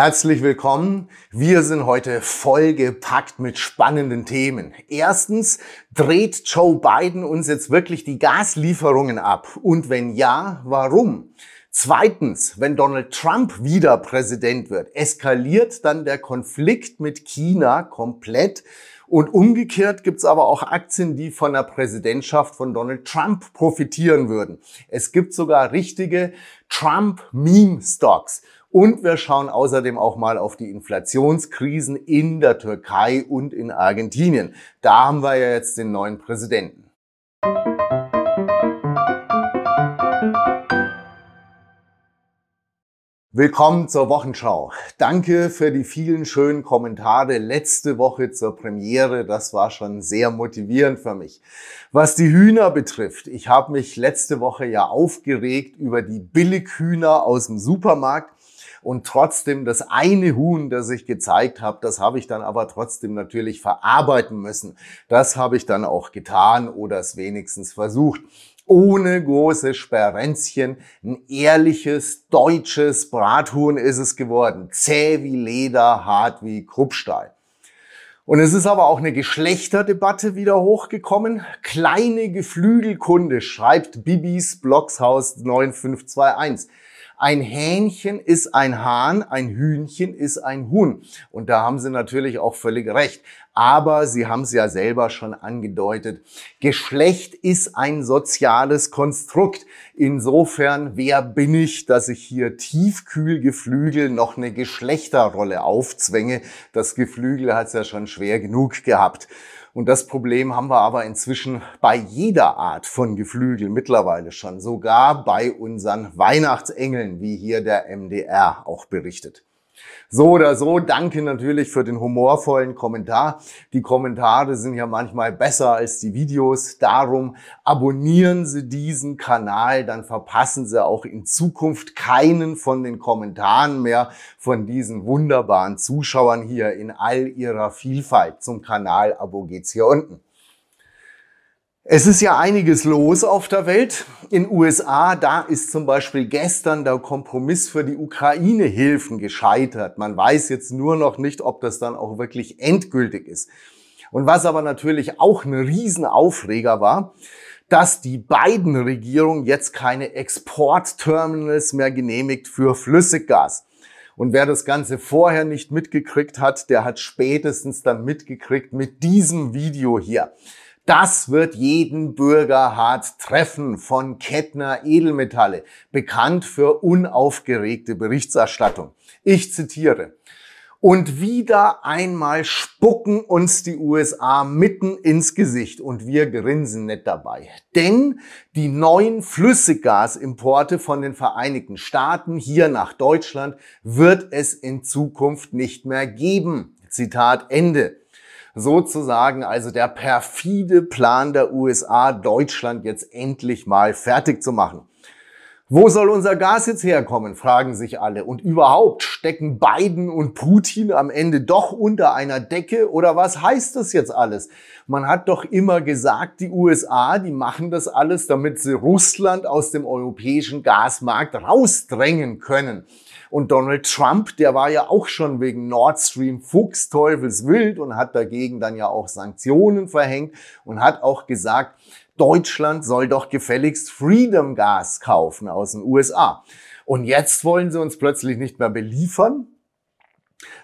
Herzlich willkommen. Wir sind heute vollgepackt mit spannenden Themen. Erstens, dreht Joe Biden uns jetzt wirklich die Gaslieferungen ab? Und wenn ja, warum? Zweitens, wenn Donald Trump wieder Präsident wird, eskaliert dann der Konflikt mit China komplett. Und umgekehrt gibt's aber auch Aktien, die von der Präsidentschaft von Donald Trump profitieren würden. Es gibt sogar richtige Trump-Meme-Stocks. Und wir schauen außerdem auch mal auf die Inflationskrisen in der Türkei und in Argentinien. Da haben wir ja jetzt den neuen Präsidenten. Willkommen zur Wochenschau. Danke für die vielen schönen Kommentare letzte Woche zur Premiere. Das war schon sehr motivierend für mich. Was die Hühner betrifft, ich habe mich letzte Woche ja aufgeregt über die Billighühner aus dem Supermarkt und trotzdem das eine Huhn, das ich gezeigt habe, das habe ich dann aber trotzdem natürlich verarbeiten müssen. Das habe ich dann auch getan oder es wenigstens versucht ohne große Sperrenzchen. Ein ehrliches deutsches Brathuhn ist es geworden. Zäh wie Leder, hart wie Kruppstahl. Und es ist aber auch eine Geschlechterdebatte wieder hochgekommen. Kleine Geflügelkunde schreibt Bibis Blockshaus 9521. Ein Hähnchen ist ein Hahn, ein Hühnchen ist ein Huhn. Und da haben Sie natürlich auch völlig recht. Aber Sie haben es ja selber schon angedeutet. Geschlecht ist ein soziales Konstrukt. Insofern, wer bin ich, dass ich hier Tiefkühlgeflügel noch eine Geschlechterrolle aufzwänge? Das Geflügel hat es ja schon schwer genug gehabt. Und das Problem haben wir aber inzwischen bei jeder Art von Geflügel mittlerweile schon, sogar bei unseren Weihnachtsengeln, wie hier der MDR auch berichtet. So oder so, danke natürlich für den humorvollen Kommentar. Die Kommentare sind ja manchmal besser als die Videos. Darum abonnieren Sie diesen Kanal, dann verpassen Sie auch in Zukunft keinen von den Kommentaren mehr von diesen wunderbaren Zuschauern hier in all ihrer Vielfalt. Zum Kanal-Abo geht's hier unten. Es ist ja einiges los auf der Welt. In USA, da ist zum Beispiel gestern der Kompromiss für die Ukraine-Hilfen gescheitert. Man weiß jetzt nur noch nicht, ob das dann auch wirklich endgültig ist. Und was aber natürlich auch ein Riesenaufreger war, dass die beiden Regierungen jetzt keine Exportterminals mehr genehmigt für Flüssiggas. Und wer das Ganze vorher nicht mitgekriegt hat, der hat spätestens dann mitgekriegt mit diesem Video hier. Das wird jeden Bürger hart treffen von Kettner Edelmetalle, bekannt für unaufgeregte Berichterstattung. Ich zitiere. Und wieder einmal spucken uns die USA mitten ins Gesicht und wir grinsen nicht dabei. Denn die neuen Flüssiggasimporte von den Vereinigten Staaten hier nach Deutschland wird es in Zukunft nicht mehr geben. Zitat Ende sozusagen also der perfide Plan der USA, Deutschland jetzt endlich mal fertig zu machen. Wo soll unser Gas jetzt herkommen, fragen sich alle. Und überhaupt, stecken Biden und Putin am Ende doch unter einer Decke? Oder was heißt das jetzt alles? Man hat doch immer gesagt, die USA, die machen das alles, damit sie Russland aus dem europäischen Gasmarkt rausdrängen können. Und Donald Trump, der war ja auch schon wegen Nord Stream fuchsteufelswild und hat dagegen dann ja auch Sanktionen verhängt und hat auch gesagt, Deutschland soll doch gefälligst Freedom Gas kaufen aus den USA. Und jetzt wollen sie uns plötzlich nicht mehr beliefern.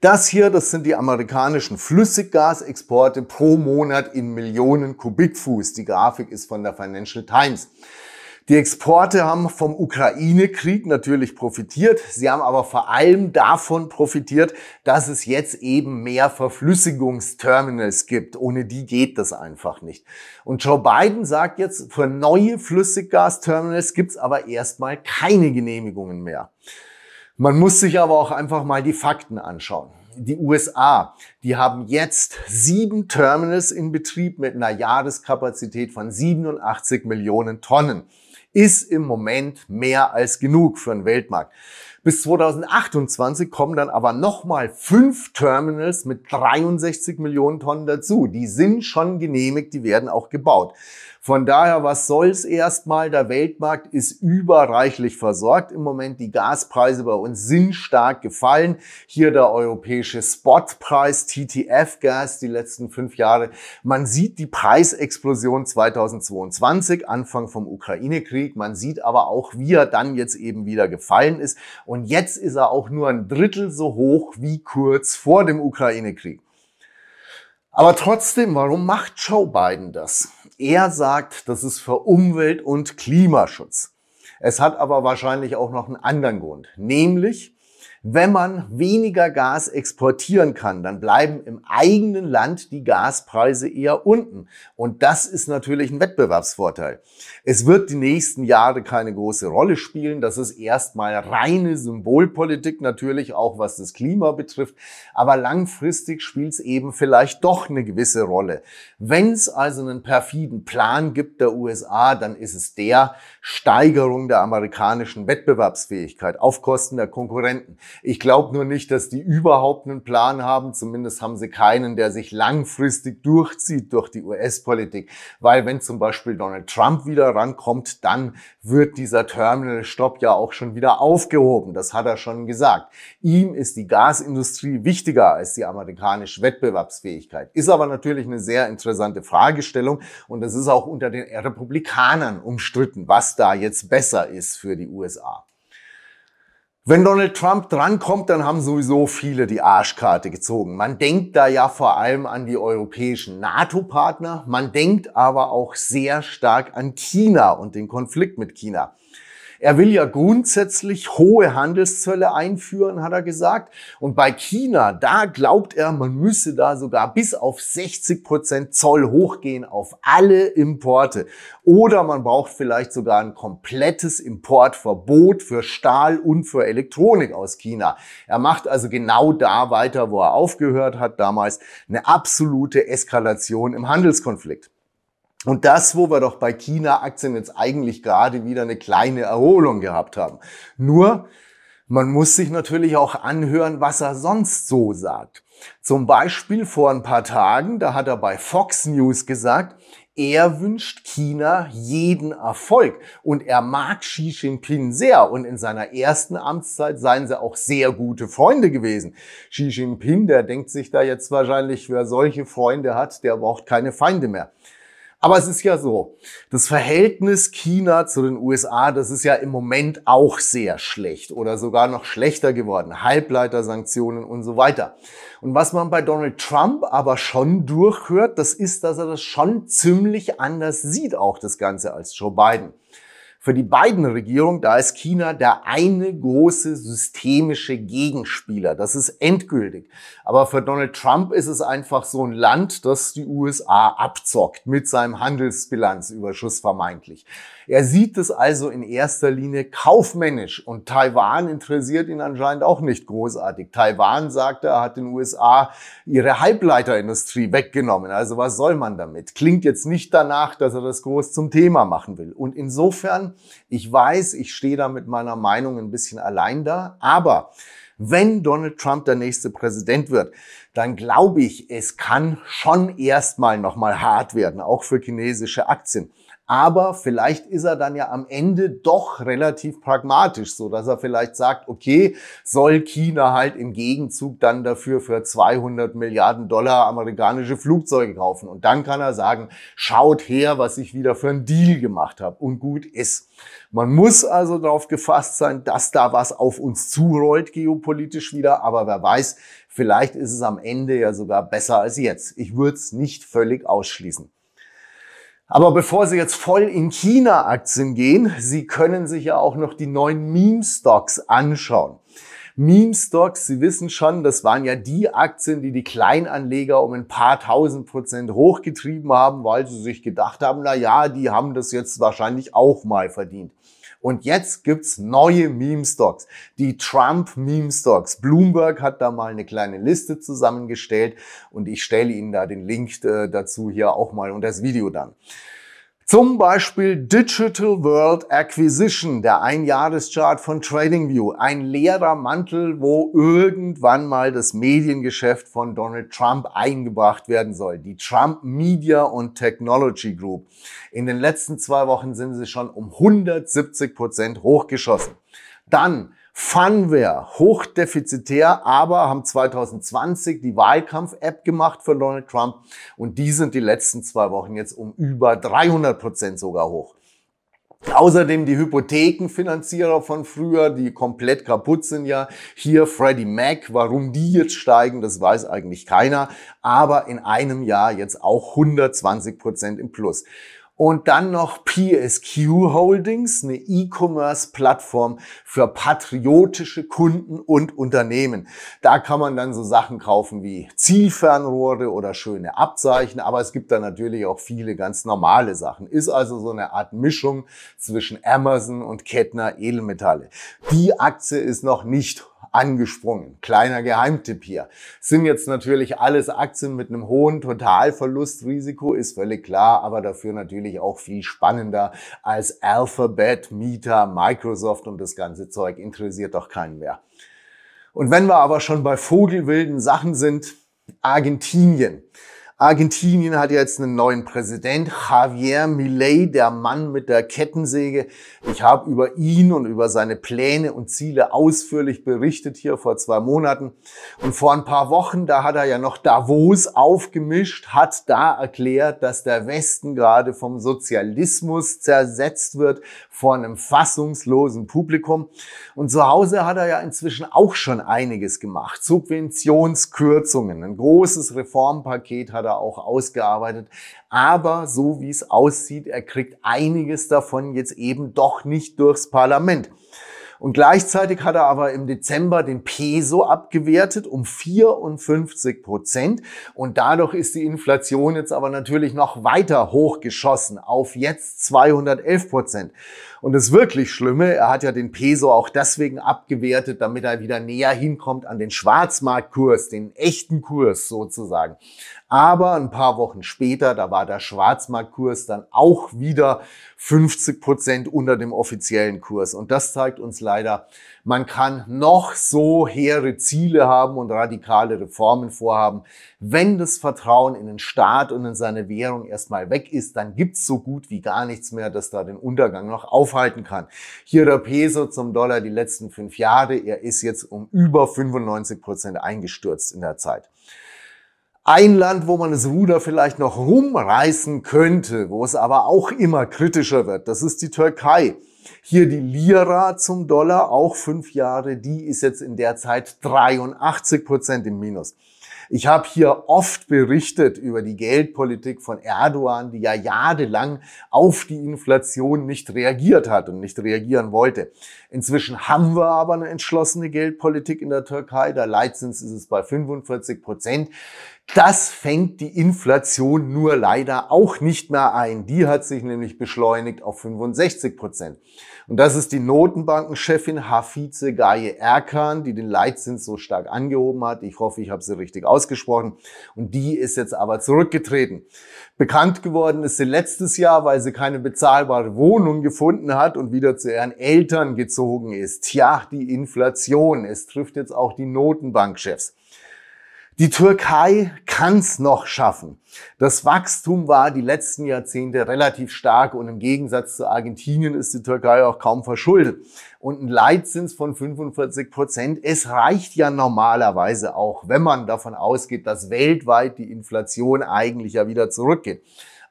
Das hier, das sind die amerikanischen Flüssiggasexporte pro Monat in Millionen Kubikfuß. Die Grafik ist von der Financial Times. Die Exporte haben vom Ukraine-Krieg natürlich profitiert. Sie haben aber vor allem davon profitiert, dass es jetzt eben mehr Verflüssigungsterminals gibt. Ohne die geht das einfach nicht. Und Joe Biden sagt jetzt, für neue Flüssiggasterminals gibt es aber erstmal keine Genehmigungen mehr. Man muss sich aber auch einfach mal die Fakten anschauen die USA, die haben jetzt sieben Terminals in Betrieb mit einer Jahreskapazität von 87 Millionen Tonnen ist im Moment mehr als genug für den Weltmarkt. Bis 2028 kommen dann aber nochmal fünf Terminals mit 63 Millionen Tonnen dazu. Die sind schon genehmigt, die werden auch gebaut. Von daher, was soll's erstmal? Der Weltmarkt ist überreichlich versorgt im Moment. Die Gaspreise bei uns sind stark gefallen. Hier der europäische Spotpreis TTF-Gas die letzten fünf Jahre. Man sieht die Preisexplosion 2022, Anfang vom Ukraine-Krieg. Man sieht aber auch, wie er dann jetzt eben wieder gefallen ist. Und und jetzt ist er auch nur ein Drittel so hoch wie kurz vor dem Ukraine-Krieg. Aber trotzdem, warum macht Joe Biden das? Er sagt, das ist für Umwelt- und Klimaschutz. Es hat aber wahrscheinlich auch noch einen anderen Grund, nämlich wenn man weniger Gas exportieren kann, dann bleiben im eigenen Land die Gaspreise eher unten. Und das ist natürlich ein Wettbewerbsvorteil. Es wird die nächsten Jahre keine große Rolle spielen. Das ist erstmal reine Symbolpolitik natürlich, auch was das Klima betrifft. Aber langfristig spielt es eben vielleicht doch eine gewisse Rolle. Wenn es also einen perfiden Plan gibt der USA, dann ist es der Steigerung der amerikanischen Wettbewerbsfähigkeit auf Kosten der Konkurrenten. Ich glaube nur nicht, dass die überhaupt einen Plan haben. Zumindest haben sie keinen, der sich langfristig durchzieht durch die US-Politik. Weil wenn zum Beispiel Donald Trump wieder rankommt, dann wird dieser Terminal-Stopp ja auch schon wieder aufgehoben. Das hat er schon gesagt. Ihm ist die Gasindustrie wichtiger als die amerikanische Wettbewerbsfähigkeit. Ist aber natürlich eine sehr interessante Fragestellung und das ist auch unter den Republikanern umstritten, was da jetzt besser ist für die USA. Wenn Donald Trump drankommt, dann haben sowieso viele die Arschkarte gezogen. Man denkt da ja vor allem an die europäischen NATO-Partner, man denkt aber auch sehr stark an China und den Konflikt mit China. Er will ja grundsätzlich hohe Handelszölle einführen, hat er gesagt. Und bei China, da glaubt er, man müsse da sogar bis auf 60 Prozent Zoll hochgehen auf alle Importe. Oder man braucht vielleicht sogar ein komplettes Importverbot für Stahl und für Elektronik aus China. Er macht also genau da weiter, wo er aufgehört hat damals. Eine absolute Eskalation im Handelskonflikt. Und das, wo wir doch bei China-Aktien jetzt eigentlich gerade wieder eine kleine Erholung gehabt haben. Nur, man muss sich natürlich auch anhören, was er sonst so sagt. Zum Beispiel vor ein paar Tagen, da hat er bei Fox News gesagt, er wünscht China jeden Erfolg und er mag Xi Jinping sehr und in seiner ersten Amtszeit seien sie auch sehr gute Freunde gewesen. Xi Jinping, der denkt sich da jetzt wahrscheinlich, wer solche Freunde hat, der braucht keine Feinde mehr. Aber es ist ja so, das Verhältnis China zu den USA, das ist ja im Moment auch sehr schlecht oder sogar noch schlechter geworden. Halbleitersanktionen und so weiter. Und was man bei Donald Trump aber schon durchhört, das ist, dass er das schon ziemlich anders sieht, auch das Ganze als Joe Biden. Für die beiden Regierungen, da ist China der eine große systemische Gegenspieler. Das ist endgültig. Aber für Donald Trump ist es einfach so ein Land, das die USA abzockt mit seinem Handelsbilanzüberschuss vermeintlich. Er sieht es also in erster Linie kaufmännisch und Taiwan interessiert ihn anscheinend auch nicht großartig. Taiwan, sagt er, hat den USA ihre Halbleiterindustrie weggenommen. Also was soll man damit? Klingt jetzt nicht danach, dass er das groß zum Thema machen will. Und insofern ich weiß, ich stehe da mit meiner Meinung ein bisschen allein da, aber wenn Donald Trump der nächste Präsident wird, dann glaube ich, es kann schon erstmal nochmal hart werden, auch für chinesische Aktien. Aber vielleicht ist er dann ja am Ende doch relativ pragmatisch, so dass er vielleicht sagt, okay, soll China halt im Gegenzug dann dafür für 200 Milliarden Dollar amerikanische Flugzeuge kaufen. Und dann kann er sagen, schaut her, was ich wieder für einen Deal gemacht habe und gut ist. Man muss also darauf gefasst sein, dass da was auf uns zurollt, geopolitisch wieder. Aber wer weiß, vielleicht ist es am Ende ja sogar besser als jetzt. Ich würde es nicht völlig ausschließen. Aber bevor Sie jetzt voll in China-Aktien gehen, Sie können sich ja auch noch die neuen Meme-Stocks anschauen. Meme-Stocks, Sie wissen schon, das waren ja die Aktien, die die Kleinanleger um ein paar tausend Prozent hochgetrieben haben, weil sie sich gedacht haben, na ja, die haben das jetzt wahrscheinlich auch mal verdient. Und jetzt gibt's neue Meme-Stocks. Die Trump-Meme-Stocks. Bloomberg hat da mal eine kleine Liste zusammengestellt und ich stelle Ihnen da den Link äh, dazu hier auch mal unter das Video dann. Zum Beispiel Digital World Acquisition, der Einjahreschart von TradingView. Ein leerer Mantel, wo irgendwann mal das Mediengeschäft von Donald Trump eingebracht werden soll. Die Trump Media und Technology Group. In den letzten zwei Wochen sind sie schon um 170 Prozent hochgeschossen. Dann Funware, hochdefizitär, aber haben 2020 die Wahlkampf-App gemacht für Donald Trump und die sind die letzten zwei Wochen jetzt um über 300 Prozent sogar hoch. Außerdem die Hypothekenfinanzierer von früher, die komplett kaputt sind ja. Hier Freddie Mac, warum die jetzt steigen, das weiß eigentlich keiner. Aber in einem Jahr jetzt auch 120 Prozent im Plus. Und dann noch PSQ Holdings, eine E-Commerce-Plattform für patriotische Kunden und Unternehmen. Da kann man dann so Sachen kaufen wie Zielfernrohre oder schöne Abzeichen, aber es gibt da natürlich auch viele ganz normale Sachen. Ist also so eine Art Mischung zwischen Amazon und Kettner Edelmetalle. Die Aktie ist noch nicht angesprungen. Kleiner Geheimtipp hier. Sind jetzt natürlich alles Aktien mit einem hohen Totalverlustrisiko, ist völlig klar, aber dafür natürlich auch viel spannender als Alphabet, Meta, Microsoft und das ganze Zeug. Interessiert doch keinen mehr. Und wenn wir aber schon bei vogelwilden Sachen sind, Argentinien. Argentinien hat jetzt einen neuen Präsident, Javier Milei, der Mann mit der Kettensäge. Ich habe über ihn und über seine Pläne und Ziele ausführlich berichtet hier vor zwei Monaten. Und vor ein paar Wochen, da hat er ja noch Davos aufgemischt, hat da erklärt, dass der Westen gerade vom Sozialismus zersetzt wird, vor einem fassungslosen Publikum. Und zu Hause hat er ja inzwischen auch schon einiges gemacht. Subventionskürzungen, ein großes Reformpaket hat er da auch ausgearbeitet. Aber so wie es aussieht, er kriegt einiges davon jetzt eben doch nicht durchs Parlament. Und gleichzeitig hat er aber im Dezember den Peso abgewertet um 54 Prozent. Und dadurch ist die Inflation jetzt aber natürlich noch weiter hochgeschossen auf jetzt 211 Prozent. Und das wirklich Schlimme, er hat ja den Peso auch deswegen abgewertet, damit er wieder näher hinkommt an den Schwarzmarktkurs, den echten Kurs sozusagen. Aber ein paar Wochen später, da war der Schwarzmarktkurs dann auch wieder 50 Prozent unter dem offiziellen Kurs. Und das zeigt uns leider, man kann noch so hehre Ziele haben und radikale Reformen vorhaben. Wenn das Vertrauen in den Staat und in seine Währung erstmal weg ist, dann gibt's so gut wie gar nichts mehr, dass da den Untergang noch auf aufhalten kann. Hier der Peso zum Dollar die letzten fünf Jahre. Er ist jetzt um über 95 Prozent eingestürzt in der Zeit. Ein Land, wo man das Ruder vielleicht noch rumreißen könnte, wo es aber auch immer kritischer wird, das ist die Türkei. Hier die Lira zum Dollar, auch fünf Jahre, die ist jetzt in der Zeit 83 Prozent im Minus. Ich habe hier oft berichtet über die Geldpolitik von Erdogan, die ja jahrelang auf die Inflation nicht reagiert hat und nicht reagieren wollte. Inzwischen haben wir aber eine entschlossene Geldpolitik in der Türkei. Der Leitzins ist es bei 45 Prozent. Das fängt die Inflation nur leider auch nicht mehr ein. Die hat sich nämlich beschleunigt auf 65 Prozent. Und das ist die Notenbankenchefin Hafize Gaye Erkan, die den Leitzins so stark angehoben hat. Ich hoffe, ich habe sie richtig ausgesprochen ausgesprochen und die ist jetzt aber zurückgetreten. Bekannt geworden ist sie letztes Jahr, weil sie keine bezahlbare Wohnung gefunden hat und wieder zu ihren Eltern gezogen ist. Tja, die Inflation. Es trifft jetzt auch die Notenbankchefs. Die Türkei kann es noch schaffen. Das Wachstum war die letzten Jahrzehnte relativ stark und im Gegensatz zu Argentinien ist die Türkei auch kaum verschuldet. Und ein Leitzins von 45 Prozent, es reicht ja normalerweise auch, wenn man davon ausgeht, dass weltweit die Inflation eigentlich ja wieder zurückgeht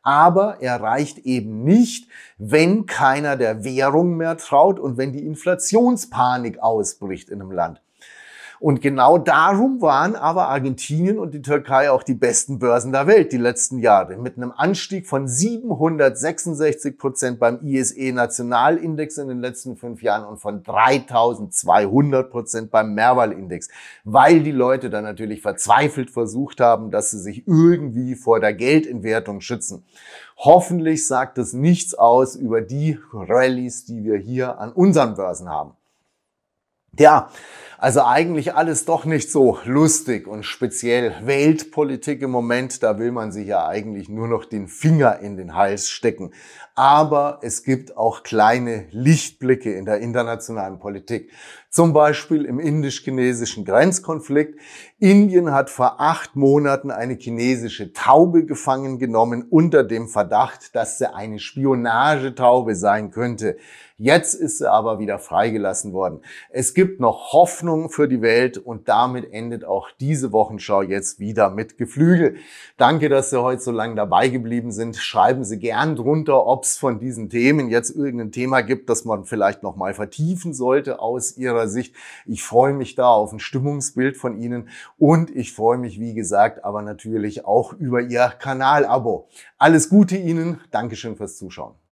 aber er reicht eben nicht, wenn keiner der Währung mehr traut und wenn die Inflationspanik ausbricht in einem Land. Und genau darum waren aber Argentinien und die Türkei auch die besten Börsen der Welt die letzten Jahre. Mit einem Anstieg von 766 Prozent beim ISE Nationalindex in den letzten fünf Jahren und von 3200 Prozent beim Merval Index. Weil die Leute dann natürlich verzweifelt versucht haben, dass sie sich irgendwie vor der Geldentwertung schützen. Hoffentlich sagt das nichts aus über die Rallyes, die wir hier an unseren Börsen haben. Ja, also eigentlich alles doch nicht so lustig und speziell. Weltpolitik im Moment, da will man sich ja eigentlich nur noch den Finger in den Hals stecken. Aber es gibt auch kleine Lichtblicke in der internationalen Politik. Zum Beispiel im indisch-chinesischen Grenzkonflikt. Indien hat vor acht Monaten eine chinesische Taube gefangen genommen unter dem Verdacht, dass sie eine Spionagetaube sein könnte. Jetzt ist sie aber wieder freigelassen worden. Es gibt noch Hoffnung, Hoffnung für die Welt und damit endet auch diese Wochenschau jetzt wieder mit Geflügel. Danke, dass Sie heute so lange dabei geblieben sind. Schreiben Sie gern drunter, ob es von diesen Themen jetzt irgendein Thema gibt, das man vielleicht nochmal vertiefen sollte aus Ihrer Sicht. Ich freue mich da auf ein Stimmungsbild von Ihnen und ich freue mich, wie gesagt, aber natürlich auch über Ihr Kanalabo. Alles Gute Ihnen. Dankeschön fürs Zuschauen.